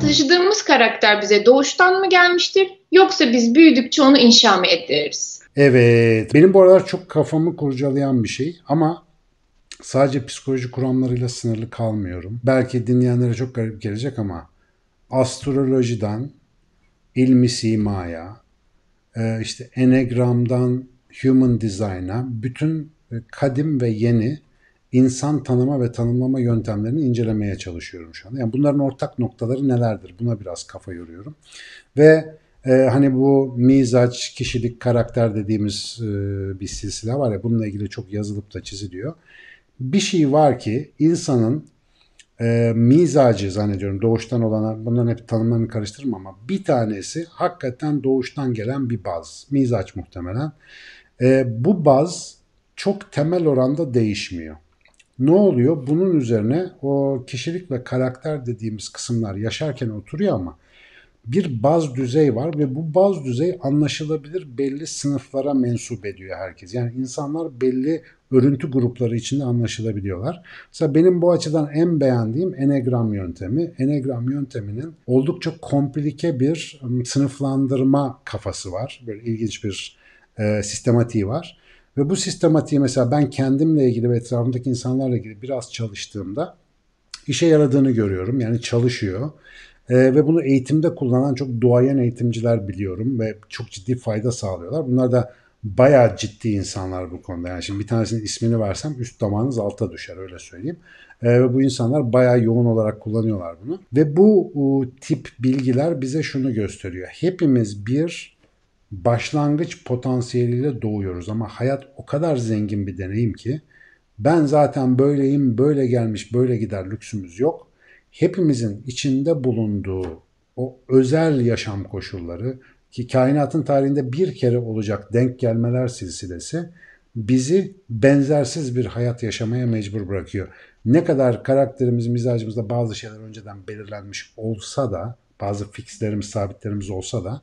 Taşıdığımız karakter bize doğuştan mı gelmiştir yoksa biz büyüdükçe onu inşa mı ederiz? Evet. Benim bu aralar çok kafamı kurcalayan bir şey ama sadece psikoloji kuramlarıyla sınırlı kalmıyorum. Belki dinleyenlere çok garip gelecek ama astrolojiden ilmi simaya, e, işte enegramdan human design'a bütün kadim ve yeni insan tanıma ve tanımlama yöntemlerini incelemeye çalışıyorum şu anda. Yani bunların ortak noktaları nelerdir? Buna biraz kafa yoruyorum. Ve e, hani bu mizaç, kişilik, karakter dediğimiz e, bir silsile var ya bununla ilgili çok yazılıp da çiziliyor. Bir şey var ki insanın e, mizacı zannediyorum doğuştan olana bunların hep tanımlarını karıştırma ama bir tanesi hakikaten doğuştan gelen bir baz. Mizaç muhtemelen. E, bu baz çok temel oranda değişmiyor. Ne oluyor? Bunun üzerine o kişilik ve karakter dediğimiz kısımlar yaşarken oturuyor ama bir baz düzey var ve bu baz düzey anlaşılabilir belli sınıflara mensup ediyor herkes. Yani insanlar belli örüntü grupları içinde anlaşılabiliyorlar. Mesela benim bu açıdan en beğendiğim enegram yöntemi. Enegram yönteminin oldukça komplike bir ıı, sınıflandırma kafası var. Böyle ilginç bir e, sistematiği var. Ve bu sistematiği mesela ben kendimle ilgili ve etrafımdaki insanlarla ilgili biraz çalıştığımda işe yaradığını görüyorum. Yani çalışıyor. E, ve bunu eğitimde kullanan çok duayen eğitimciler biliyorum ve çok ciddi fayda sağlıyorlar. Bunlar da bayağı ciddi insanlar bu konuda. Yani şimdi bir tanesinin ismini versem üst damağınız alta düşer öyle söyleyeyim. Ee, ve bu insanlar bayağı yoğun olarak kullanıyorlar bunu. Ve bu tip bilgiler bize şunu gösteriyor. Hepimiz bir başlangıç potansiyeliyle doğuyoruz ama hayat o kadar zengin bir deneyim ki ben zaten böyleyim, böyle gelmiş, böyle gider lüksümüz yok. Hepimizin içinde bulunduğu o özel yaşam koşulları ki kainatın tarihinde bir kere olacak denk gelmeler silsilesi bizi benzersiz bir hayat yaşamaya mecbur bırakıyor. Ne kadar karakterimiz, mizacımızda bazı şeyler önceden belirlenmiş olsa da bazı fixlerimiz, sabitlerimiz olsa da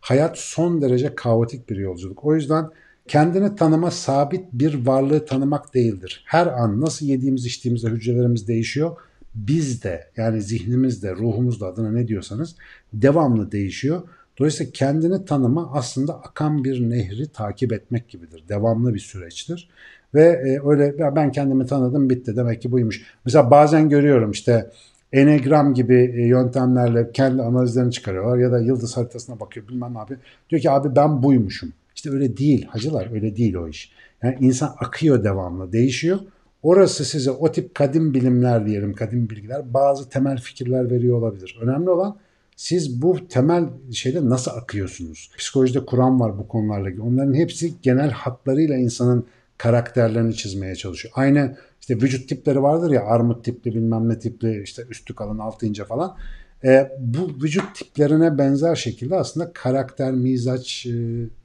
hayat son derece kaotik bir yolculuk. O yüzden kendini tanıma sabit bir varlığı tanımak değildir. Her an nasıl yediğimiz içtiğimizde hücrelerimiz değişiyor. Biz de yani zihnimiz de ruhumuz da adına ne diyorsanız devamlı değişiyor. Dolayısıyla kendini tanıma aslında akan bir nehri takip etmek gibidir. Devamlı bir süreçtir. Ve e, öyle ben kendimi tanıdım bitti demek ki buymuş. Mesela bazen görüyorum işte enegram gibi e, yöntemlerle kendi analizlerini çıkarıyorlar ya da yıldız haritasına bakıyor bilmem ne yapıyor. Diyor ki abi ben buymuşum. İşte öyle değil hacılar öyle değil o iş. Yani insan akıyor devamlı değişiyor. Orası size o tip kadim bilimler diyelim kadim bilgiler bazı temel fikirler veriyor olabilir. Önemli olan siz bu temel şeyde nasıl akıyorsunuz? Psikolojide Kur'an var bu konularla. Onların hepsi genel hatlarıyla insanın karakterlerini çizmeye çalışıyor. Aynı işte vücut tipleri vardır ya armut tipli bilmem ne tipli işte üstü kalın altı ince falan. E, bu vücut tiplerine benzer şekilde aslında karakter, mizaç e,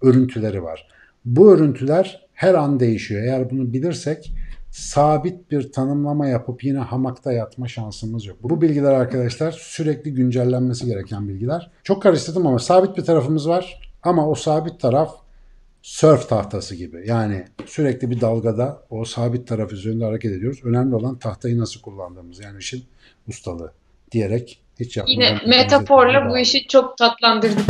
örüntüleri var. Bu örüntüler her an değişiyor. Eğer bunu bilirsek sabit bir tanımlama yapıp yine hamakta yatma şansımız yok. Bu bilgiler arkadaşlar sürekli güncellenmesi gereken bilgiler. Çok karıştırdım ama sabit bir tarafımız var ama o sabit taraf Surf tahtası gibi. Yani sürekli bir dalgada o sabit taraf üzerinde hareket ediyoruz. Önemli olan tahtayı nasıl kullandığımız yani işin ustalığı diyerek hiç yapmadan. Yine metaforla bu işi çok tatlandırdık.